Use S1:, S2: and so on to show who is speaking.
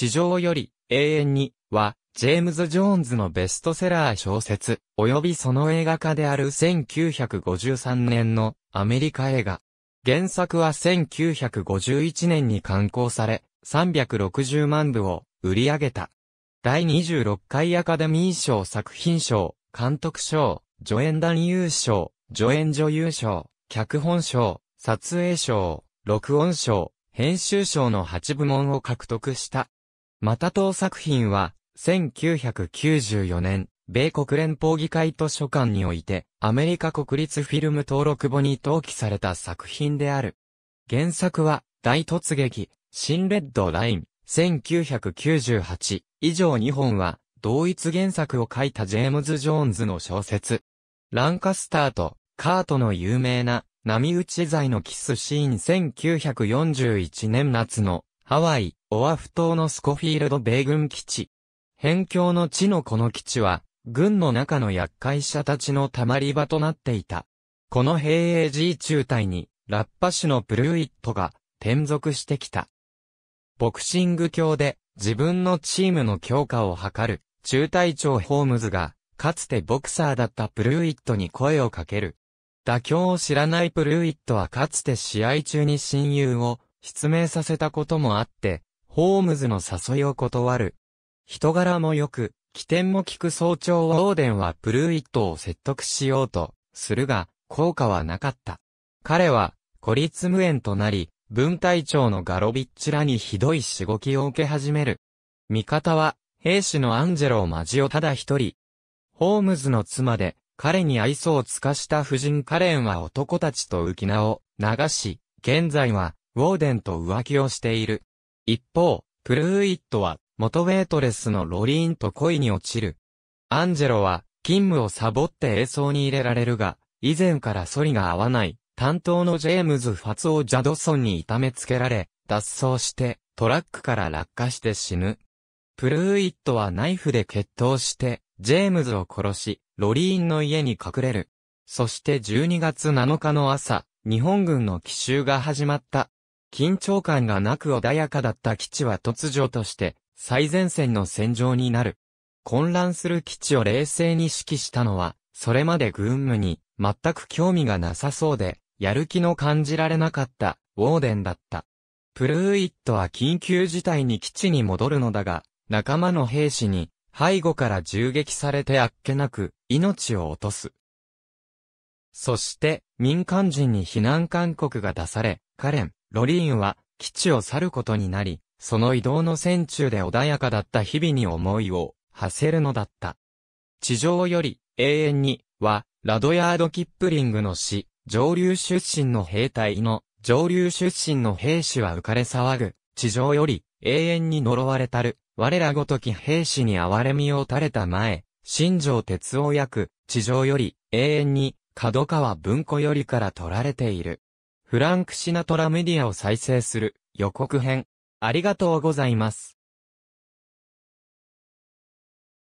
S1: 地上より、永遠に、は、ジェームズ・ジョーンズのベストセラー小説、及びその映画化である1953年のアメリカ映画。原作は1951年に刊行され、360万部を売り上げた。第26回アカデミー賞作品賞、監督賞、助演男優賞、助演女優賞、脚本賞、撮影賞、録音賞、編集賞の8部門を獲得した。また当作品は、1994年、米国連邦議会図書館において、アメリカ国立フィルム登録簿に登記された作品である。原作は、大突撃、新レッドライン、1998以上2本は、同一原作を書いたジェームズ・ジョーンズの小説。ランカスターと、カートの有名な、波打ち剤のキスシーン1941年夏のハワイ、オアフ島のスコフィールド米軍基地。辺境の地のこの基地は、軍の中の厄介者たちの溜まり場となっていた。この平営 G 中隊に、ラッパ市のプルーイットが転属してきた。ボクシング教で自分のチームの強化を図る中隊長ホームズが、かつてボクサーだったプルーイットに声をかける。妥協を知らないプルーイットはかつて試合中に親友を失明させたこともあって、ホームズの誘いを断る。人柄も良く、起点も効く早朝はオーデンはプルーイットを説得しようと、するが、効果はなかった。彼は、孤立無縁となり、分隊長のガロビッチらにひどいしごきを受け始める。味方は、兵士のアンジェロをマジただ一人。ホームズの妻で、彼に愛想を尽かした夫人カレンは男たちと浮き名を流し、現在はウォーデンと浮気をしている。一方、プルーイットは、元ウェイトレスのロリーンと恋に落ちる。アンジェロは、勤務をサボって映像に入れられるが、以前からソリが合わない、担当のジェームズ・ファツオ・ジャドソンに痛めつけられ、脱走して、トラックから落下して死ぬ。プルーイットはナイフで決闘して、ジェームズを殺し、ロリーンの家に隠れる。そして12月7日の朝、日本軍の奇襲が始まった。緊張感がなく穏やかだった基地は突如として最前線の戦場になる。混乱する基地を冷静に指揮したのは、それまで軍務に全く興味がなさそうで、やる気の感じられなかったウォーデンだった。プルーイットは緊急事態に基地に戻るのだが、仲間の兵士に背後から銃撃されてあっけなく命を落とす。そして民間人に避難勧告が出され、カレン、ロリーンは基地を去ることになり、その移動の戦中で穏やかだった日々に思いを馳せるのだった。地上より永遠には、ラドヤード・キップリングの死、上流出身の兵隊の、上流出身の兵士は浮かれ騒ぐ、地上より永遠に呪われたる、我らごとき兵士に憐れみを垂れた前、新城哲夫役、地上より永遠に、角川文庫よりから取られている。フランク・シナトラメディアを再生する予告編。ありがとうございます。